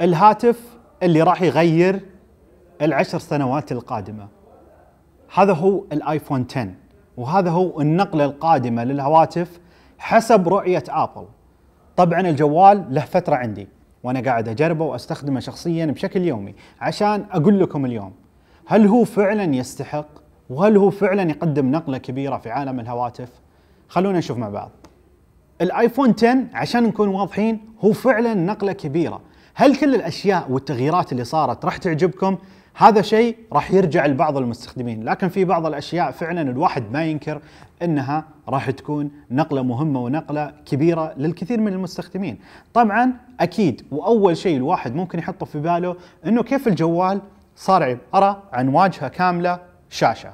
الهاتف اللي راح يغير العشر سنوات القادمه هذا هو الايفون 10 وهذا هو النقله القادمه للهواتف حسب رؤيه ابل طبعا الجوال له فتره عندي وانا قاعد اجربه واستخدمه شخصيا بشكل يومي عشان اقول لكم اليوم هل هو فعلا يستحق وهل هو فعلا يقدم نقله كبيره في عالم الهواتف خلونا نشوف مع بعض الايفون 10 عشان نكون واضحين هو فعلا نقله كبيره هل كل الاشياء والتغييرات اللي صارت راح تعجبكم؟ هذا شيء راح يرجع لبعض المستخدمين، لكن في بعض الاشياء فعلا الواحد ما ينكر انها راح تكون نقله مهمه ونقله كبيره للكثير من المستخدمين. طبعا اكيد واول شيء الواحد ممكن يحطه في باله انه كيف الجوال صار عباره عن واجهه كامله شاشه.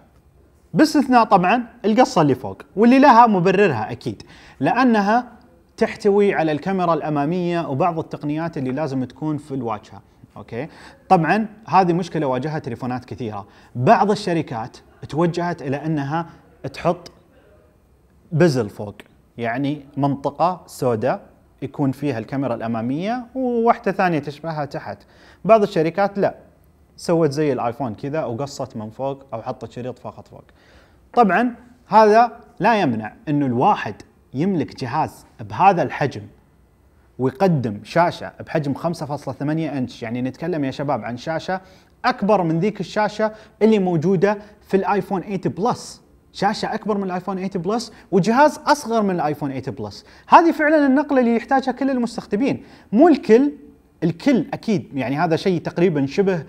باستثناء طبعا القصه اللي فوق واللي لها مبررها اكيد لانها تحتوي على الكاميرا الاماميه وبعض التقنيات اللي لازم تكون في الواجهه اوكي طبعا هذه مشكله واجهها تليفونات كثيره بعض الشركات توجهت الى انها تحط بزل فوق يعني منطقه سوداء يكون فيها الكاميرا الاماميه وواحده ثانيه تشبهها تحت بعض الشركات لا سوت زي الايفون كذا وقصت من فوق او حطت شريط فقط فوق طبعا هذا لا يمنع انه الواحد يملك جهاز بهذا الحجم ويقدم شاشه بحجم 5.8 انش يعني نتكلم يا شباب عن شاشه اكبر من ذيك الشاشه اللي موجوده في الايفون 8 بلس شاشه اكبر من الايفون 8 بلس وجهاز اصغر من الايفون 8 بلس هذه فعلا النقله اللي يحتاجها كل المستخدمين مو الكل الكل اكيد يعني هذا شيء تقريبا شبه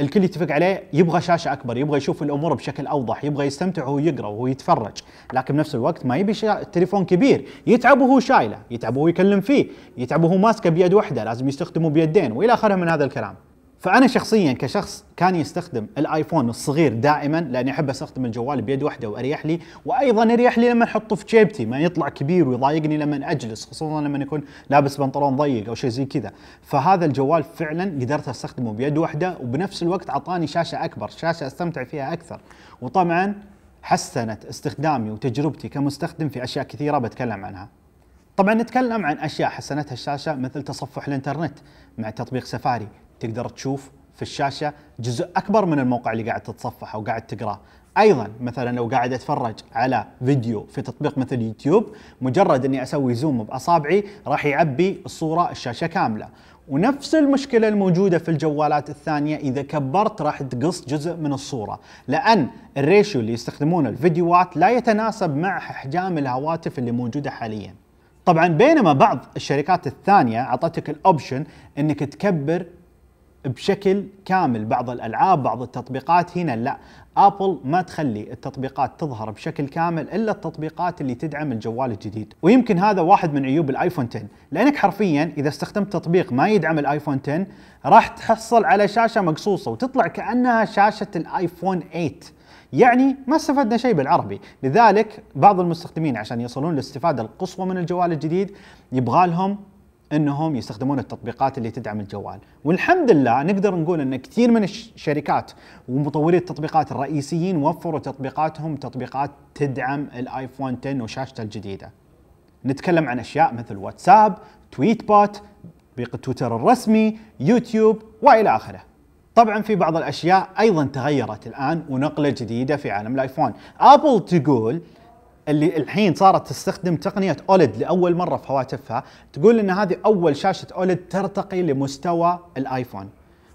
الكل يتفق عليه يبغى شاشه اكبر يبغى يشوف الامور بشكل اوضح يبغى يستمتع وهو يقرا وهو يتفرج لكن بنفس الوقت ما يبي شا... تليفون كبير يتعب وهو شايله يتعب وهو يكلم فيه يتعب وهو ماسكه بيد واحده لازم يستخدمه بيدين والى اخره من هذا الكلام فانا شخصيا كشخص كان يستخدم الايفون الصغير دائما لاني احب استخدم الجوال بيد واحده واريح لي وايضا يريح لي لما احطه في جيبتي ما يطلع كبير ويضايقني لما اجلس خصوصا لما يكون لابس بنطلون ضيق او شيء زي كذا فهذا الجوال فعلا قدرت استخدمه بيد واحده وبنفس الوقت اعطاني شاشه اكبر شاشه استمتع فيها اكثر وطبعا حسنت استخدامي وتجربتي كمستخدم في اشياء كثيره بتكلم عنها طبعا نتكلم عن اشياء حسنتها الشاشه مثل تصفح الانترنت مع تطبيق سفاري تقدر تشوف في الشاشه جزء اكبر من الموقع اللي قاعد تتصفحه وقاعد تقراه ايضا مثلا لو قاعد اتفرج على فيديو في تطبيق مثل يوتيوب مجرد اني اسوي زوم باصابعي راح يعبي الصوره الشاشه كامله ونفس المشكله الموجوده في الجوالات الثانيه اذا كبرت راح تقص جزء من الصوره لان الريشيو اللي يستخدمونه الفيديوهات لا يتناسب مع احجام الهواتف اللي موجوده حاليا طبعا بينما بعض الشركات الثانيه اعطتك الاوبشن انك تكبر بشكل كامل بعض الالعاب بعض التطبيقات هنا لا ابل ما تخلي التطبيقات تظهر بشكل كامل الا التطبيقات اللي تدعم الجوال الجديد ويمكن هذا واحد من عيوب الايفون 10 لانك حرفيا اذا استخدمت تطبيق ما يدعم الايفون 10 راح تحصل على شاشه مقصوصه وتطلع كانها شاشه الايفون 8 يعني ما استفدنا شيء بالعربي لذلك بعض المستخدمين عشان يصلون للاستفادة القصوى من الجوال الجديد يبغى لهم انهم يستخدمون التطبيقات اللي تدعم الجوال، والحمد لله نقدر نقول ان كثير من الشركات ومطوري التطبيقات الرئيسيين وفروا تطبيقاتهم تطبيقات تدعم الايفون 10 وشاشته الجديده. نتكلم عن اشياء مثل واتساب، تويت بوت، تطبيق تويتر الرسمي، يوتيوب والى اخره. طبعا في بعض الاشياء ايضا تغيرت الان ونقله جديده في عالم الايفون، ابل تقول اللي الحين صارت تستخدم تقنيه اولد لاول مره في هواتفها تقول ان هذه اول شاشه اولد ترتقي لمستوى الايفون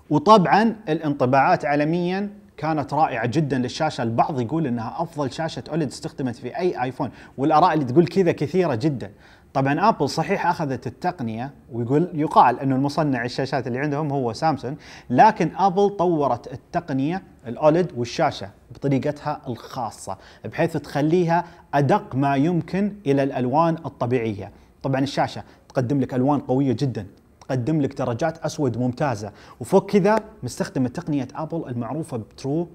وطبعا الانطباعات عالميا كانت رائعه جدا للشاشه البعض يقول انها افضل شاشه اولد استخدمت في اي ايفون والاراء اللي تقول كذا كثيره جدا طبعا ابل صحيح اخذت التقنيه ويقول يقال انه المصنع الشاشات اللي عندهم هو سامسونج لكن ابل طورت التقنيه الاولد والشاشه بطريقتها الخاصه بحيث تخليها ادق ما يمكن الى الالوان الطبيعيه طبعا الشاشه تقدم لك الوان قويه جدا تقدم لك درجات اسود ممتازه وفوق كذا مستخدمه تقنيه ابل المعروفه بترو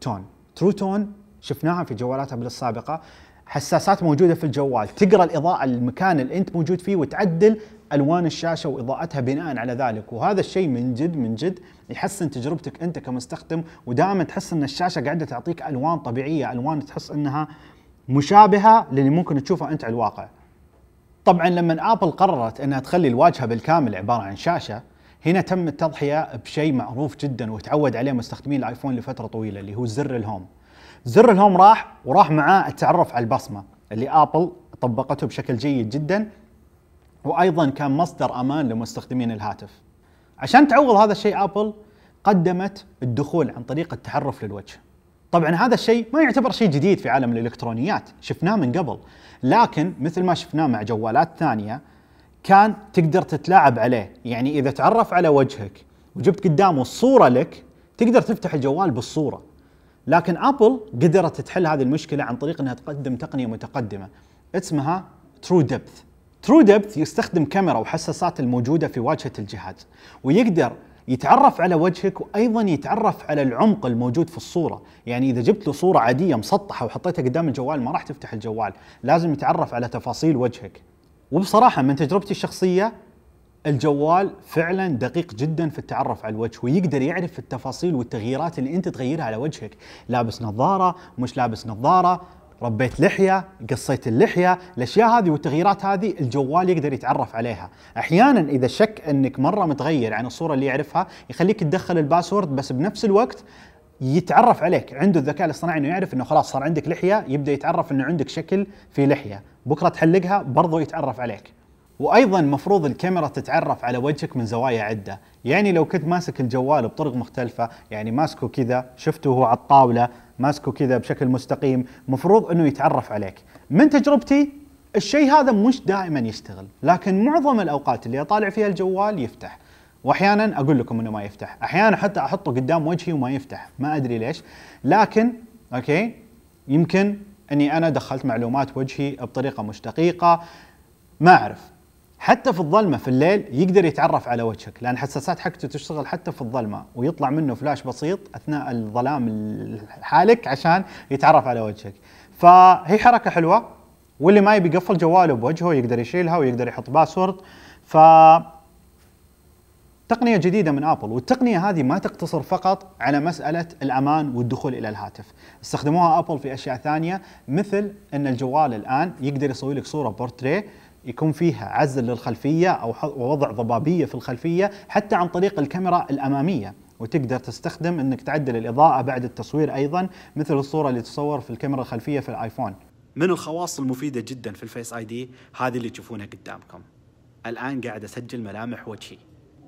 تون ترو تون شفناها في جوالاتها السابقه حساسات موجوده في الجوال تقرا الاضاءه المكان اللي انت موجود فيه وتعدل الوان الشاشه واضاءتها بناء على ذلك وهذا الشيء من جد من جد يحسن تجربتك انت كمستخدم ودائما تحس ان الشاشه قاعده تعطيك الوان طبيعيه الوان تحس انها مشابهه للي ممكن تشوفها انت على الواقع طبعا لما ابل قررت انها تخلي الواجهه بالكامل عباره عن شاشه هنا تم التضحيه بشيء معروف جدا وتعود عليه مستخدمين الايفون لفتره طويله اللي هو زر الهوم زر الهوم راح وراح معاه التعرف على البصمه اللي ابل طبقته بشكل جيد جدا وايضا كان مصدر امان لمستخدمين الهاتف. عشان تعوض هذا الشيء ابل قدمت الدخول عن طريق التعرف للوجه. طبعا هذا الشيء ما يعتبر شيء جديد في عالم الالكترونيات، شفناه من قبل، لكن مثل ما شفناه مع جوالات ثانيه كان تقدر تتلاعب عليه، يعني اذا تعرف على وجهك وجبت قدامه صوره لك تقدر تفتح الجوال بالصوره لكن ابل قدرت تحل هذه المشكله عن طريق انها تقدم تقنيه متقدمه اسمها ترو ديبث ترو ديبث يستخدم كاميرا وحساسات الموجوده في واجهه الجهاز ويقدر يتعرف على وجهك وايضا يتعرف على العمق الموجود في الصوره، يعني اذا جبت له صوره عاديه مسطحه وحطيتها قدام الجوال ما راح تفتح الجوال، لازم يتعرف على تفاصيل وجهك. وبصراحه من تجربتي الشخصيه الجوال فعلا دقيق جدا في التعرف على الوجه ويقدر يعرف التفاصيل والتغييرات اللي انت تغيرها على وجهك لابس نظاره مش لابس نظاره ربيت لحيه قصيت اللحيه الاشياء هذه والتغييرات هذه الجوال يقدر يتعرف عليها احيانا اذا شك انك مره متغير عن الصوره اللي يعرفها يخليك تدخل الباسورد بس بنفس الوقت يتعرف عليك عنده الذكاء الاصطناعي انه يعرف انه خلاص صار عندك لحيه يبدا يتعرف انه عندك شكل في لحيه بكره تحلقها برضه يتعرف عليك وايضا مفروض الكاميرا تتعرف على وجهك من زوايا عده يعني لو كنت ماسك الجوال بطرق مختلفه يعني ماسكه كذا شفته على الطاوله ماسكه كذا بشكل مستقيم مفروض انه يتعرف عليك من تجربتي الشيء هذا مش دائما يشتغل لكن معظم الاوقات اللي اطالع فيها الجوال يفتح واحيانا اقول لكم انه ما يفتح احيانا حتى احطه قدام وجهي وما يفتح ما ادري ليش لكن اوكي يمكن اني انا دخلت معلومات وجهي بطريقه مش دقيقه ما اعرف حتى في الظلمه في الليل يقدر يتعرف على وجهك لان حساسات حقته تشتغل حتى في الظلمه ويطلع منه فلاش بسيط اثناء الظلام حالك عشان يتعرف على وجهك فهي حركه حلوه واللي ما يبي يقفل جواله بوجهه يقدر يشيلها ويقدر يحط باسورد ف تقنية جديدة من ابل والتقنية هذه ما تقتصر فقط على مسألة الامان والدخول الى الهاتف، استخدموها ابل في اشياء ثانية مثل ان الجوال الان يقدر يسوي لك صورة بورتريه يكون فيها عزل للخلفيه او وضع ضبابيه في الخلفيه حتى عن طريق الكاميرا الاماميه وتقدر تستخدم انك تعدل الاضاءه بعد التصوير ايضا مثل الصوره اللي تصور في الكاميرا الخلفيه في الايفون. من الخواص المفيده جدا في الفيس اي دي هذه اللي تشوفونها قدامكم. الان قاعد اسجل ملامح وجهي.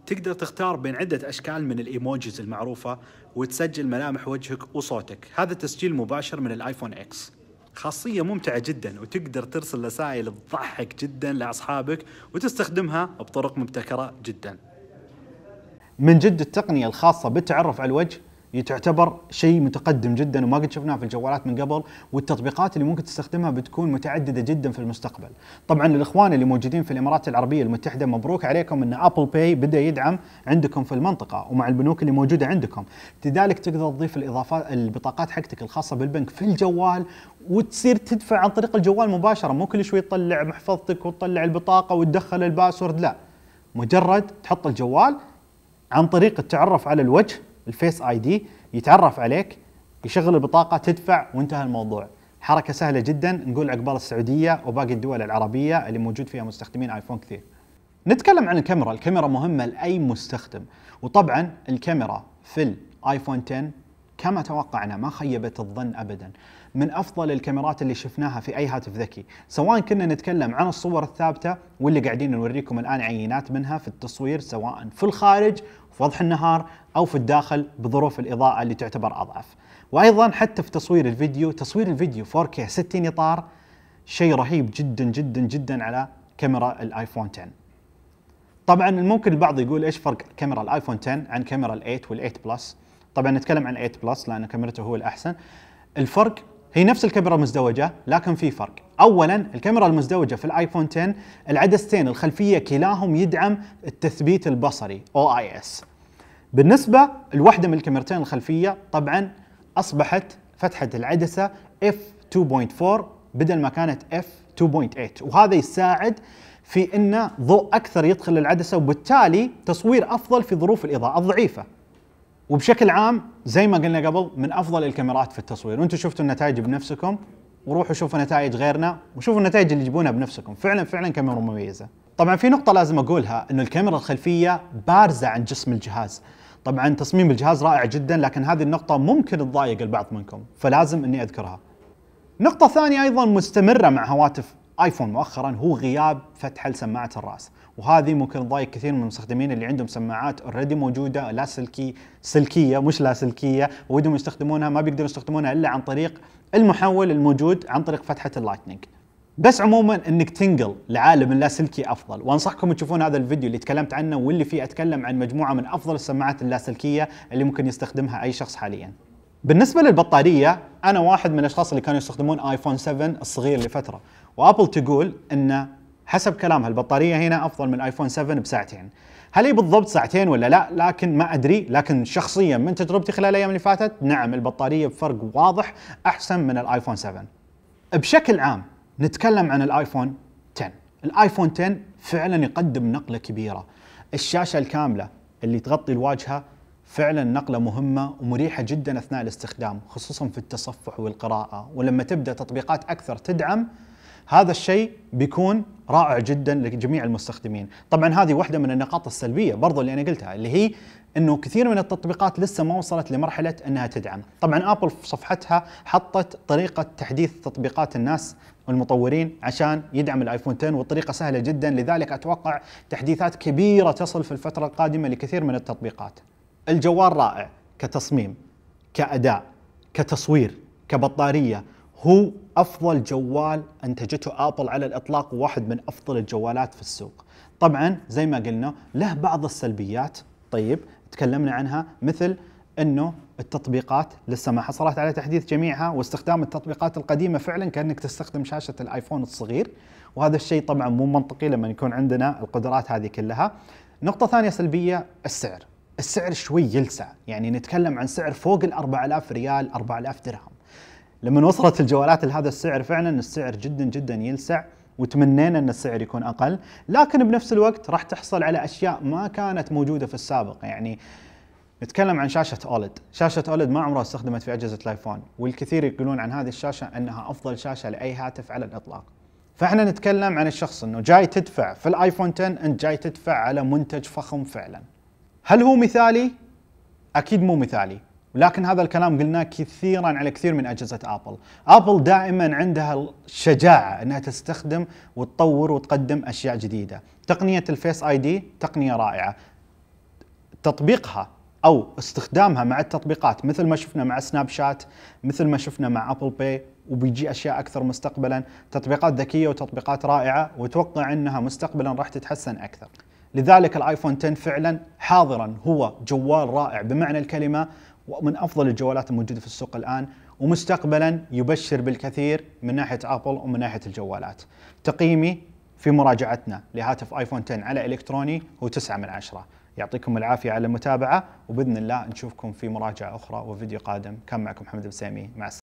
تقدر تختار بين عدة أشكال من الإيموجيز المعروفة وتسجل ملامح وجهك وصوتك هذا تسجيل مباشر من الآيفون إكس خاصية ممتعة جدا وتقدر ترسل رسائل تضحك جدا لأصحابك وتستخدمها بطرق مبتكرة جدا من جد التقنية الخاصة بالتعرف على الوجه تعتبر شيء متقدم جدا وما قد شفناه في الجوالات من قبل والتطبيقات اللي ممكن تستخدمها بتكون متعدده جدا في المستقبل. طبعا الاخوان اللي موجودين في الامارات العربيه المتحده مبروك عليكم ان ابل باي بدا يدعم عندكم في المنطقه ومع البنوك اللي موجوده عندكم، لذلك تقدر تضيف الاضافات البطاقات حقتك الخاصه بالبنك في الجوال وتصير تدفع عن طريق الجوال مباشره مو كل شوي تطلع محفظتك وتطلع البطاقه وتدخل الباسورد لا. مجرد تحط الجوال عن طريق التعرف على الوجه الفيس اي دي يتعرف عليك يشغل البطاقه تدفع وانتهى الموضوع حركه سهله جدا نقول عقبال السعوديه وباقي الدول العربيه اللي موجود فيها مستخدمين ايفون كثير نتكلم عن الكاميرا الكاميرا مهمه لاي مستخدم وطبعا الكاميرا في الايفون 10 كما توقعنا ما خيبت الظن ابدا من افضل الكاميرات اللي شفناها في اي هاتف ذكي سواء كنا نتكلم عن الصور الثابته واللي قاعدين نوريكم الان عينات منها في التصوير سواء في الخارج في وضح النهار او في الداخل بظروف الاضاءه اللي تعتبر اضعف وايضا حتى في تصوير الفيديو تصوير الفيديو 4K 60 اطار شيء رهيب جدا جدا جدا على كاميرا الايفون 10 طبعا ممكن البعض يقول ايش فرق كاميرا الايفون 10 عن كاميرا ال8 وال8 بلس طبعا نتكلم عن 8 بلس لان كاميرته هو الاحسن الفرق هي نفس الكاميرا المزدوجه لكن في فرق اولا الكاميرا المزدوجه في الايفون 10 العدستين الخلفيه كلاهم يدعم التثبيت البصري او اي اس بالنسبه الوحده من الكاميرتين الخلفيه طبعا اصبحت فتحه العدسه اف 2.4 بدل ما كانت اف 2.8 وهذا يساعد في ان ضوء اكثر يدخل العدسه وبالتالي تصوير افضل في ظروف الاضاءه الضعيفه وبشكل عام زي ما قلنا قبل من افضل الكاميرات في التصوير وانتم شفتوا النتائج بنفسكم وروحوا شوفوا نتائج غيرنا وشوفوا النتائج اللي يجيبونها بنفسكم فعلا فعلا كاميرا مميزه طبعا في نقطه لازم اقولها انه الكاميرا الخلفيه بارزه عن جسم الجهاز طبعا تصميم الجهاز رائع جدا لكن هذه النقطه ممكن تضايق البعض منكم فلازم اني اذكرها نقطه ثانيه ايضا مستمره مع هواتف ايفون مؤخرا هو غياب فتحه لسماعه الراس وهذه ممكن تضايق كثير من المستخدمين اللي عندهم سماعات اوريدي موجوده لاسلكي سلكيه مش لاسلكيه ودهم يستخدمونها ما بيقدروا يستخدمونها الا عن طريق المحول الموجود عن طريق فتحه اللايتنينج بس عموما انك تنقل لعالم اللاسلكي افضل وانصحكم تشوفون هذا الفيديو اللي تكلمت عنه واللي فيه اتكلم عن مجموعه من افضل السماعات اللاسلكيه اللي ممكن يستخدمها اي شخص حاليا بالنسبه للبطاريه انا واحد من الاشخاص اللي كانوا يستخدمون ايفون 7 الصغير لفتره وابل تقول ان حسب كلامها البطاريه هنا افضل من ايفون 7 بساعتين هل هي بالضبط ساعتين ولا لا لكن ما ادري لكن شخصيا من تجربتي خلال الايام اللي فاتت نعم البطاريه بفرق واضح احسن من الايفون 7 بشكل عام نتكلم عن الايفون 10 الايفون 10 فعلا يقدم نقله كبيره الشاشه الكامله اللي تغطي الواجهه فعلا نقلة مهمة ومريحة جدا أثناء الاستخدام خصوصا في التصفح والقراءة ولما تبدأ تطبيقات أكثر تدعم هذا الشيء بيكون رائع جدا لجميع المستخدمين طبعا هذه واحدة من النقاط السلبية برضو اللي أنا قلتها اللي هي أنه كثير من التطبيقات لسه ما وصلت لمرحلة أنها تدعم طبعا أبل في صفحتها حطت طريقة تحديث تطبيقات الناس والمطورين عشان يدعم الايفون 10 والطريقه سهله جدا لذلك اتوقع تحديثات كبيره تصل في الفتره القادمه لكثير من التطبيقات. الجوال رائع كتصميم كاداء كتصوير كبطاريه هو افضل جوال انتجته ابل على الاطلاق وواحد من افضل الجوالات في السوق طبعا زي ما قلنا له بعض السلبيات طيب تكلمنا عنها مثل انه التطبيقات لسه ما حصلت على تحديث جميعها واستخدام التطبيقات القديمه فعلا كانك تستخدم شاشه الايفون الصغير وهذا الشيء طبعا مو منطقي لما يكون عندنا القدرات هذه كلها نقطه ثانيه سلبيه السعر السعر شوي يلسع يعني نتكلم عن سعر فوق ال 4000 ريال 4000 درهم لما وصلت الجوالات لهذا السعر فعلا السعر جدا جدا يلسع وتمنينا ان السعر يكون اقل لكن بنفس الوقت راح تحصل على اشياء ما كانت موجوده في السابق يعني نتكلم عن شاشة أولد شاشة أولد ما عمرها استخدمت في أجهزة الآيفون والكثير يقولون عن هذه الشاشة أنها أفضل شاشة لأي هاتف على الإطلاق فاحنا نتكلم عن الشخص انه جاي تدفع في الايفون 10 انت جاي تدفع على منتج فخم فعلا هل هو مثالي؟ اكيد مو مثالي ولكن هذا الكلام قلناه كثيرا على كثير من اجهزه ابل، ابل دائما عندها الشجاعه انها تستخدم وتطور وتقدم اشياء جديده، تقنيه الفيس اي دي تقنيه رائعه. تطبيقها او استخدامها مع التطبيقات مثل ما شفنا مع سناب شات، مثل ما شفنا مع ابل باي وبيجي اشياء اكثر مستقبلا، تطبيقات ذكيه وتطبيقات رائعه واتوقع انها مستقبلا راح تتحسن اكثر. لذلك الايفون 10 فعلا حاضرا هو جوال رائع بمعنى الكلمه ومن افضل الجوالات الموجوده في السوق الان ومستقبلا يبشر بالكثير من ناحيه ابل ومن ناحيه الجوالات. تقييمي في مراجعتنا لهاتف ايفون 10 على الكتروني هو 9 من 10 يعطيكم العافيه على المتابعه وباذن الله نشوفكم في مراجعه اخرى وفيديو قادم كان معكم محمد بسامي مع السلامه